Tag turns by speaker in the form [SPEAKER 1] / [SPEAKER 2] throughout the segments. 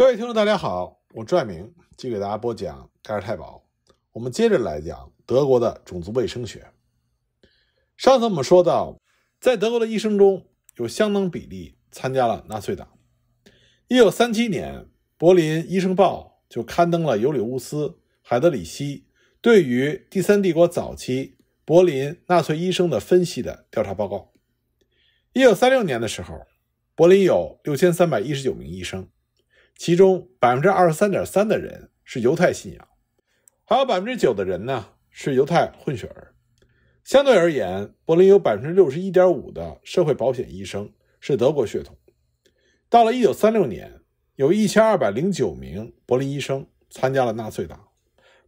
[SPEAKER 1] 各位听众，大家好，我赵爱明，继续给大家播讲盖尔泰堡。我们接着来讲德国的种族卫生学。上次我们说到，在德国的医生中有相当比例参加了纳粹党。一九三七年，柏林医生报就刊登了尤里乌斯·海德里希对于第三帝国早期柏林纳粹医生的分析的调查报告。一九三六年的时候，柏林有六千三百一十九名医生。其中百分之二十三点三的人是犹太信仰，还有百分之九的人呢是犹太混血儿。相对而言，柏林有百分之六十一点五的社会保险医生是德国血统。到了一九三六年，有一千二百零九名柏林医生参加了纳粹党，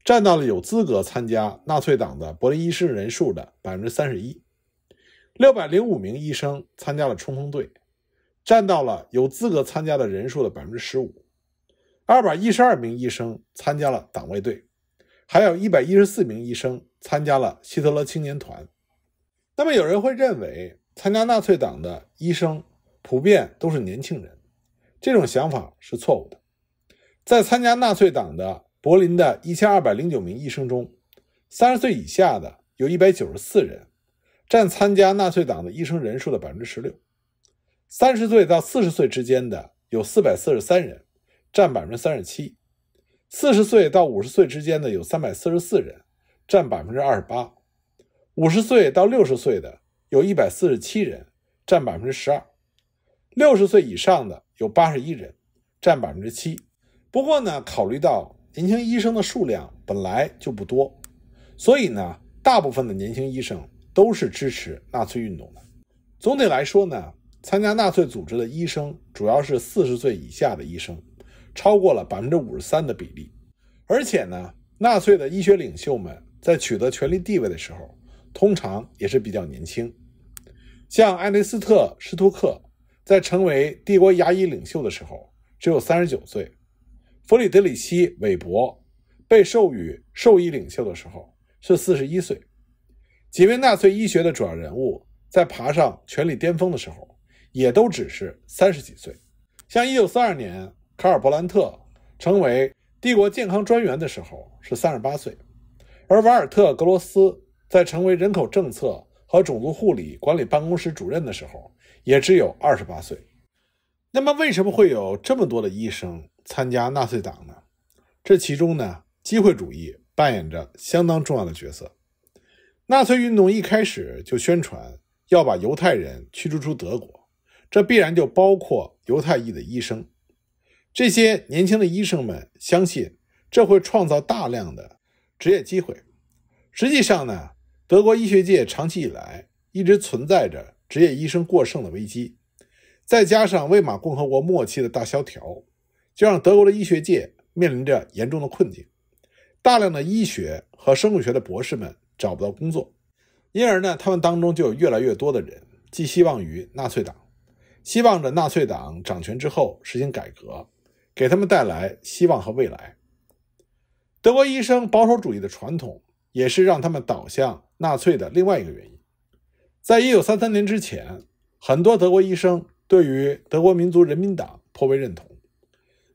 [SPEAKER 1] 占到了有资格参加纳粹党的柏林医师人数的百分之三十一。六百零五名医生参加了冲锋队。占到了有资格参加的人数的百分之十五，二百一十二名医生参加了党卫队，还有一百一十四名医生参加了希特勒青年团。那么，有人会认为参加纳粹党的医生普遍都是年轻人，这种想法是错误的。在参加纳粹党的柏林的一千二百零九名医生中，三十岁以下的有一百九十四人，占参加纳粹党的医生人数的百分之十六。三十岁到四十岁之间的有四百四十三人，占百分之三十七；四十岁到五十岁之间的有三百四十四人，占百分之二十八；五十岁到六十岁的有一百四十七人，占百分之十二；六十岁以上的有八十一人，占百分之七。不过呢，考虑到年轻医生的数量本来就不多，所以呢，大部分的年轻医生都是支持纳粹运动的。总体来说呢。参加纳粹组织的医生主要是四十岁以下的医生，超过了百分之五十三的比例。而且呢，纳粹的医学领袖们在取得权力地位的时候，通常也是比较年轻。像爱内斯特施图克在成为帝国牙医领袖的时候只有三十九岁，弗里德里希韦伯被授予兽医领袖的时候是四十一岁。几位纳粹医学的主要人物在爬上权力巅峰的时候。也都只是三十几岁，像一九四二年卡尔·伯兰特成为帝国健康专员的时候是三十八岁，而瓦尔特·格罗斯在成为人口政策和种族护理管理办公室主任的时候也只有二十八岁。那么，为什么会有这么多的医生参加纳粹党呢？这其中呢，机会主义扮演着相当重要的角色。纳粹运动一开始就宣传要把犹太人驱逐出德国。这必然就包括犹太裔的医生，这些年轻的医生们相信，这会创造大量的职业机会。实际上呢，德国医学界长期以来一直存在着职业医生过剩的危机，再加上魏玛共和国末期的大萧条，就让德国的医学界面临着严重的困境。大量的医学和生物学的博士们找不到工作，因而呢，他们当中就有越来越多的人寄希望于纳粹党。希望着纳粹党掌权之后实行改革，给他们带来希望和未来。德国医生保守主义的传统也是让他们倒向纳粹的另外一个原因。在一九三三年之前，很多德国医生对于德国民族人民党颇为认同。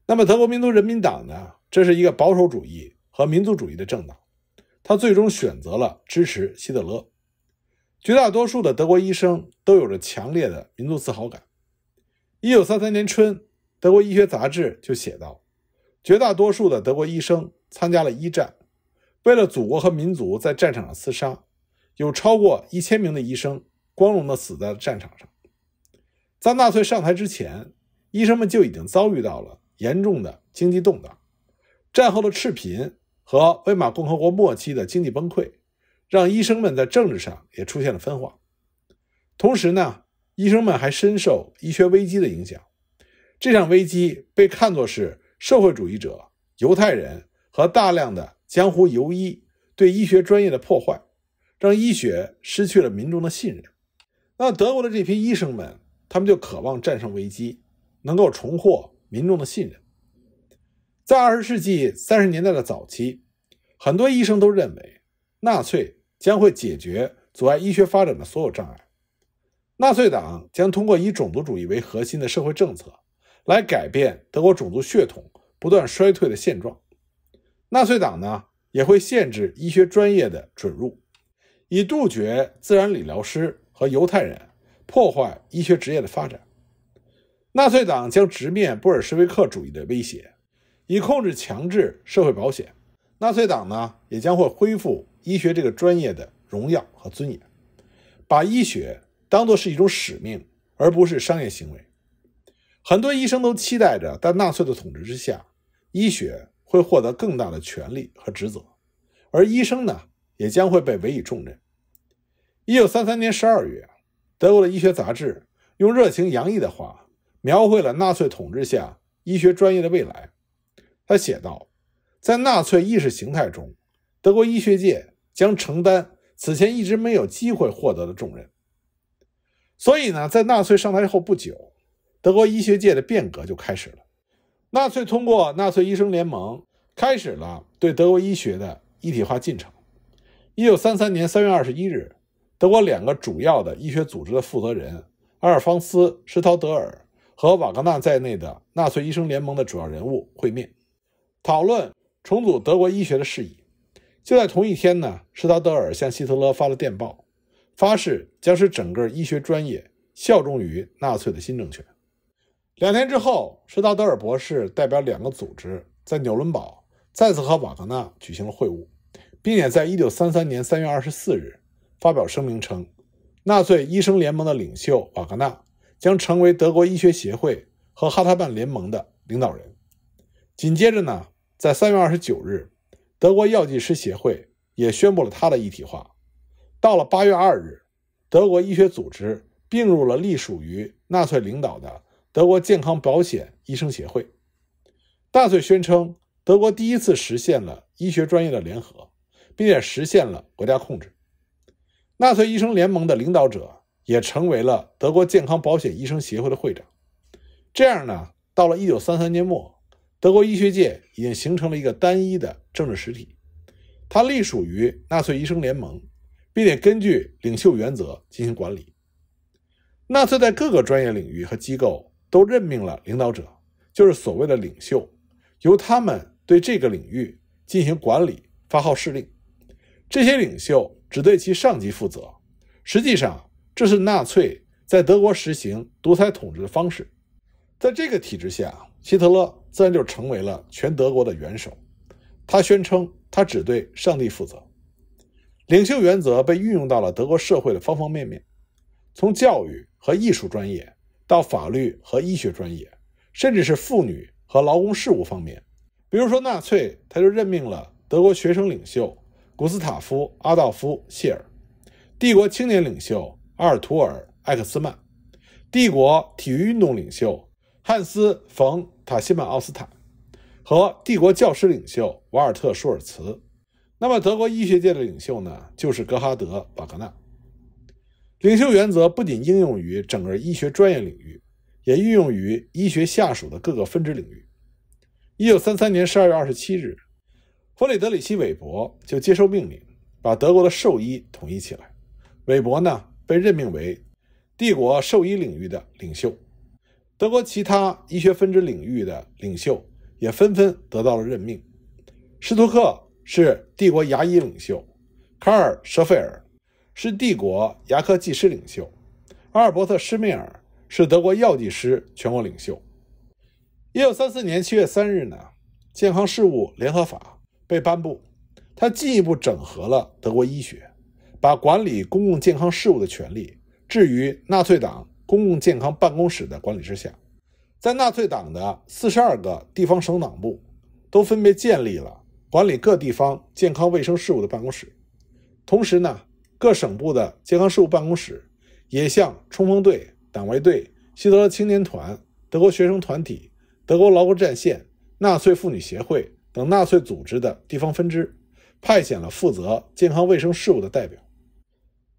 [SPEAKER 1] 那么，德国民族人民党呢？这是一个保守主义和民族主义的政党，他最终选择了支持希特勒。绝大多数的德国医生都有着强烈的民族自豪感。一九三三年春，德国医学杂志就写道：“绝大多数的德国医生参加了一战，为了祖国和民族在战场上厮杀，有超过一千名的医生光荣的死在了战场上。”在纳粹上台之前，医生们就已经遭遇到了严重的经济动荡，战后的赤贫和魏玛共和国末期的经济崩溃，让医生们在政治上也出现了分化。同时呢。医生们还深受医学危机的影响，这场危机被看作是社会主义者、犹太人和大量的江湖游医对医学专业的破坏，让医学失去了民众的信任。那德国的这批医生们，他们就渴望战胜危机，能够重获民众的信任。在二十世纪三十年代的早期，很多医生都认为纳粹将会解决阻碍医学发展的所有障碍。纳粹党将通过以种族主义为核心的社会政策，来改变德国种族血统不断衰退的现状。纳粹党呢也会限制医学专业的准入，以杜绝自然理疗师和犹太人破坏医学职业的发展。纳粹党将直面布尔什维克主义的威胁，以控制强制社会保险。纳粹党呢也将会恢复医学这个专业的荣耀和尊严，把医学。当做是一种使命，而不是商业行为。很多医生都期待着，在纳粹的统治之下，医学会获得更大的权利和职责，而医生呢，也将会被委以重任。一九三三年十二月，德国的医学杂志用热情洋溢的话描绘了纳粹统治下医学专业的未来。他写道：“在纳粹意识形态中，德国医学界将承担此前一直没有机会获得的重任。”所以呢，在纳粹上台后不久，德国医学界的变革就开始了。纳粹通过纳粹医生联盟开始了对德国医学的一体化进程。一九三三年三月二十一日，德国两个主要的医学组织的负责人阿尔方斯·施陶德尔和瓦格纳在内的纳粹医生联盟的主要人物会面，讨论重组德国医学的事宜。就在同一天呢，施陶德尔向希特勒发了电报。发誓将使整个医学专业效忠于纳粹的新政权。两天之后，施达德尔博士代表两个组织在纽伦堡再次和瓦格纳举行了会晤，并且在一九三三年三月二十四日发表声明称，纳粹医生联盟的领袖瓦格纳将成为德国医学协会和哈他办联盟的领导人。紧接着呢，在三月二十九日，德国药剂师协会也宣布了他的一体化。到了八月二日，德国医学组织并入了隶属于纳粹领导的德国健康保险医生协会。纳粹宣称，德国第一次实现了医学专业的联合，并且实现了国家控制。纳粹医生联盟的领导者也成为了德国健康保险医生协会的会长。这样呢，到了一九三三年末，德国医学界已经形成了一个单一的政治实体，它隶属于纳粹医生联盟。并且根据领袖原则进行管理。纳粹在各个专业领域和机构都任命了领导者，就是所谓的领袖，由他们对这个领域进行管理、发号施令。这些领袖只对其上级负责。实际上，这是纳粹在德国实行独裁统治的方式。在这个体制下，希特勒自然就成为了全德国的元首。他宣称，他只对上帝负责。领袖原则被运用到了德国社会的方方面面，从教育和艺术专业到法律和医学专业，甚至是妇女和劳工事务方面。比如说，纳粹他就任命了德国学生领袖古斯塔夫·阿道夫·谢尔，帝国青年领袖阿尔图尔·艾克斯曼，帝国体育运动领袖汉斯·冯·塔西曼·奥斯坦，和帝国教师领袖瓦尔特·舒尔茨。那么，德国医学界的领袖呢，就是格哈德·瓦格纳。领袖原则不仅应用于整个医学专业领域，也运用于医学下属的各个分支领域。一九三三年十二月二十七日，弗里德里希·韦伯就接受命令，把德国的兽医统一起来。韦伯呢，被任命为帝国兽医领域的领袖。德国其他医学分支领域的领袖也纷纷得到了任命。施托克。是帝国牙医领袖卡尔·舍费尔，是帝国牙科技师领袖阿尔伯特·施密尔，是德国药剂师全国领袖。一九三四年七月三日呢，《健康事务联合法》被颁布，它进一步整合了德国医学，把管理公共健康事务的权利置于纳粹党公共健康办公室的管理之下，在纳粹党的四十二个地方省党部都分别建立了。管理各地方健康卫生事务的办公室，同时呢，各省部的健康事务办公室也向冲锋队、党卫队、希特勒青年团、德国学生团体、德国劳工战线、纳粹妇女协会等纳粹组织的地方分支派遣了负责健康卫生事务的代表。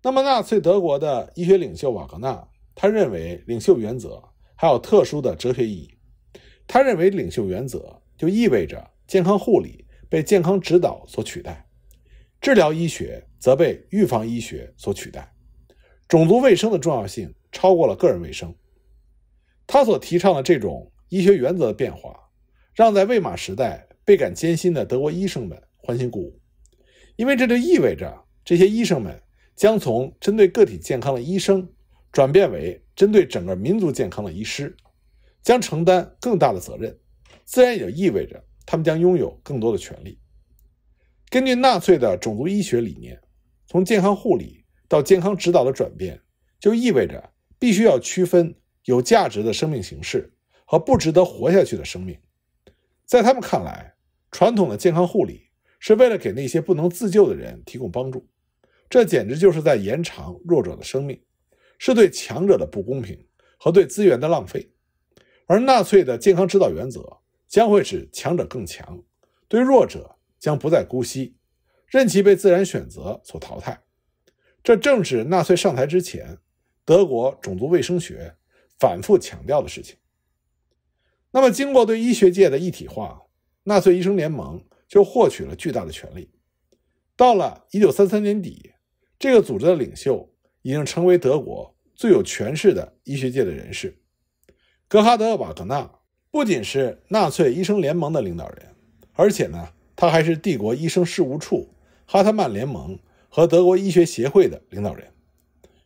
[SPEAKER 1] 那么，纳粹德国的医学领袖瓦格纳，他认为领袖原则还有特殊的哲学意义。他认为领袖原则就意味着健康护理。被健康指导所取代，治疗医学则被预防医学所取代。种族卫生的重要性超过了个人卫生。他所提倡的这种医学原则的变化，让在魏玛时代倍感艰辛的德国医生们欢欣鼓舞，因为这就意味着这些医生们将从针对个体健康的医生，转变为针对整个民族健康的医师，将承担更大的责任，自然也就意味着。他们将拥有更多的权利。根据纳粹的种族医学理念，从健康护理到健康指导的转变，就意味着必须要区分有价值的生命形式和不值得活下去的生命。在他们看来，传统的健康护理是为了给那些不能自救的人提供帮助，这简直就是在延长弱者的生命，是对强者的不公平和对资源的浪费。而纳粹的健康指导原则。将会使强者更强，对弱者将不再姑息，任其被自然选择所淘汰。这正是纳粹上台之前，德国种族卫生学反复强调的事情。那么，经过对医学界的一体化，纳粹医生联盟就获取了巨大的权利。到了一九三三年底，这个组织的领袖已经成为德国最有权势的医学界的人士——格哈德·瓦格纳。不仅是纳粹医生联盟的领导人，而且呢，他还是帝国医生事务处、哈特曼联盟和德国医学协会的领导人。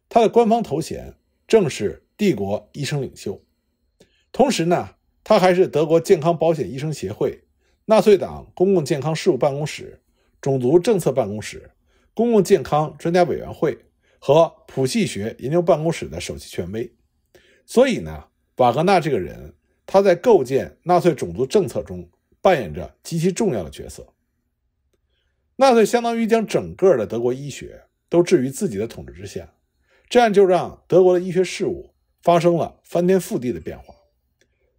[SPEAKER 1] 他的官方头衔正是帝国医生领袖。同时呢，他还是德国健康保险医生协会、纳粹党公共健康事务办公室、种族政策办公室、公共健康专家委员会和普系学研究办公室的首席权威。所以呢，瓦格纳这个人。他在构建纳粹种族政策中扮演着极其重要的角色。纳粹相当于将整个的德国医学都置于自己的统治之下，这样就让德国的医学事务发生了翻天覆地的变化。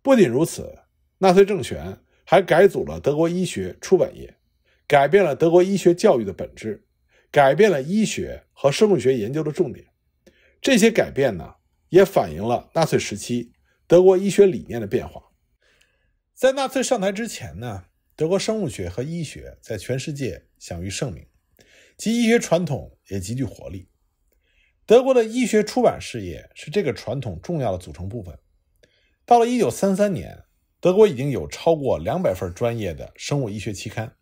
[SPEAKER 1] 不仅如此，纳粹政权还改组了德国医学出版业，改变了德国医学教育的本质，改变了医学和生物学研究的重点。这些改变呢，也反映了纳粹时期。德国医学理念的变化，在纳粹上台之前呢，德国生物学和医学在全世界享誉盛名，其医学传统也极具活力。德国的医学出版事业是这个传统重要的组成部分。到了1933年，德国已经有超过两百份专业的生物医学期刊。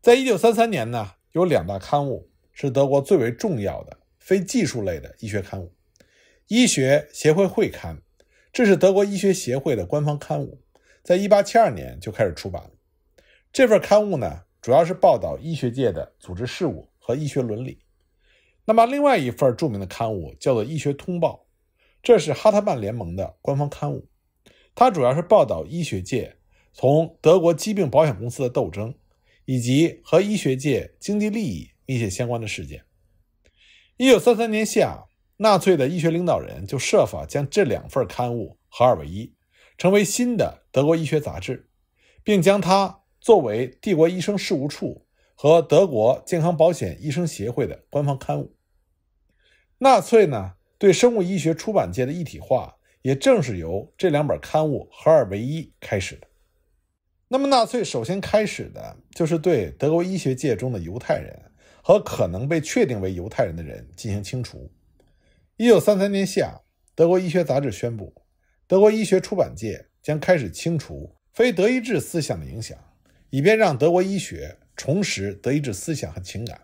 [SPEAKER 1] 在一九三三年呢，有两大刊物是德国最为重要的非技术类的医学刊物，《医学协会会刊》。这是德国医学协会的官方刊物，在一八七二年就开始出版。这份刊物呢，主要是报道医学界的组织事务和医学伦理。那么，另外一份著名的刊物叫做《医学通报》，这是哈特曼联盟的官方刊物，它主要是报道医学界从德国疾病保险公司的斗争，以及和医学界经济利益密切相关的事件。一九三三年夏。纳粹的医学领导人就设法将这两份刊物合二为一，成为新的德国医学杂志，并将它作为帝国医生事务处和德国健康保险医生协会的官方刊物。纳粹呢，对生物医学出版界的一体化，也正是由这两本刊物合二为一开始的。那么，纳粹首先开始的就是对德国医学界中的犹太人和可能被确定为犹太人的人进行清除。一九三三年夏，德国医学杂志宣布，德国医学出版界将开始清除非德意志思想的影响，以便让德国医学重拾德意志思想和情感。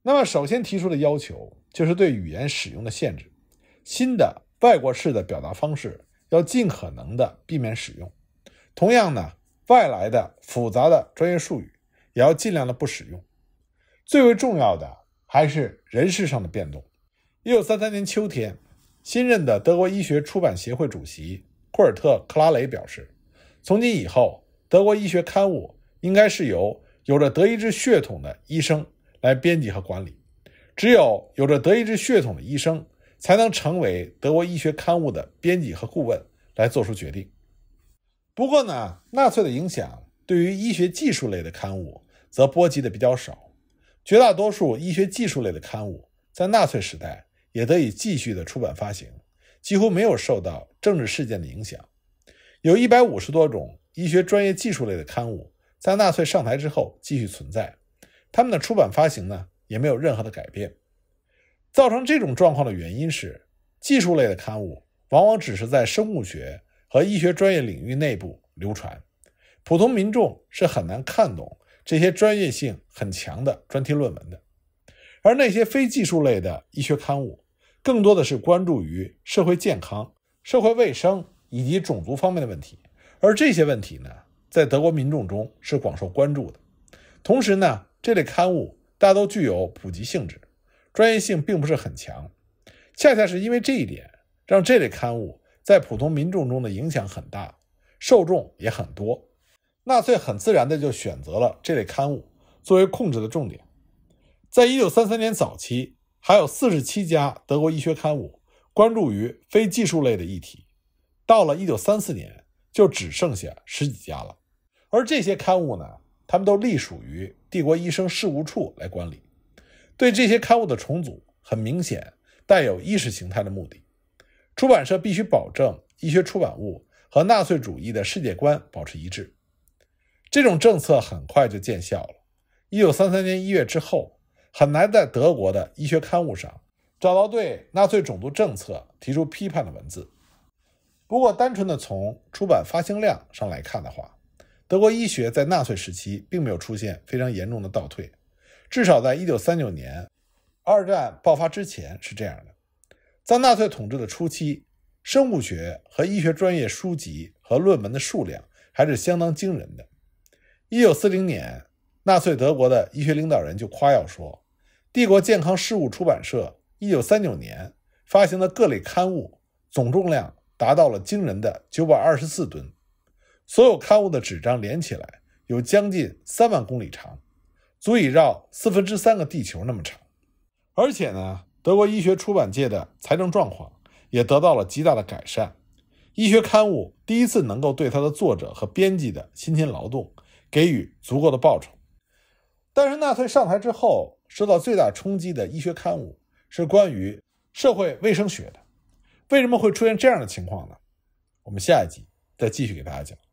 [SPEAKER 1] 那么，首先提出的要求就是对语言使用的限制，新的外国式的表达方式要尽可能的避免使用。同样呢，外来的复杂的专业术语也要尽量的不使用。最为重要的还是人事上的变动。一九三三年秋天，新任的德国医学出版协会主席库尔特·克拉雷表示：“从今以后，德国医学刊物应该是由有着德意志血统的医生来编辑和管理。只有有着德意志血统的医生才能成为德国医学刊物的编辑和顾问，来做出决定。”不过呢，纳粹的影响对于医学技术类的刊物则波及的比较少。绝大多数医学技术类的刊物在纳粹时代。也得以继续的出版发行，几乎没有受到政治事件的影响。有一百五十多种医学专业技术类的刊物，在纳粹上台之后继续存在，他们的出版发行呢，也没有任何的改变。造成这种状况的原因是，技术类的刊物往往只是在生物学和医学专业领域内部流传，普通民众是很难看懂这些专业性很强的专题论文的。而那些非技术类的医学刊物，更多的是关注于社会健康、社会卫生以及种族方面的问题。而这些问题呢，在德国民众中是广受关注的。同时呢，这类刊物大都具有普及性质，专业性并不是很强。恰恰是因为这一点，让这类刊物在普通民众中的影响很大，受众也很多。纳粹很自然地就选择了这类刊物作为控制的重点。在一九三三年早期，还有四十七家德国医学刊物关注于非技术类的议题。到了一九三四年，就只剩下十几家了。而这些刊物呢，他们都隶属于帝国医生事务处来管理。对这些刊物的重组，很明显带有意识形态的目的。出版社必须保证医学出版物和纳粹主义的世界观保持一致。这种政策很快就见效了。一九三三年一月之后。很难在德国的医学刊物上找到对纳粹种族政策提出批判的文字。不过，单纯的从出版发行量上来看的话，德国医学在纳粹时期并没有出现非常严重的倒退，至少在1939年二战爆发之前是这样的。在纳粹统治的初期，生物学和医学专业书籍和论文的数量还是相当惊人的。1940年。纳粹德国的医学领导人就夸耀说，帝国健康事务出版社一九三九年发行的各类刊物总重量达到了惊人的九百二十四吨，所有刊物的纸张连起来有将近三万公里长，足以绕四分之三个地球那么长。而且呢，德国医学出版界的财政状况也得到了极大的改善，医学刊物第一次能够对它的作者和编辑的辛勤劳动给予足够的报酬。但是纳粹上台之后，受到最大冲击的医学刊物是关于社会卫生学的。为什么会出现这样的情况呢？我们下一集再继续给大家讲。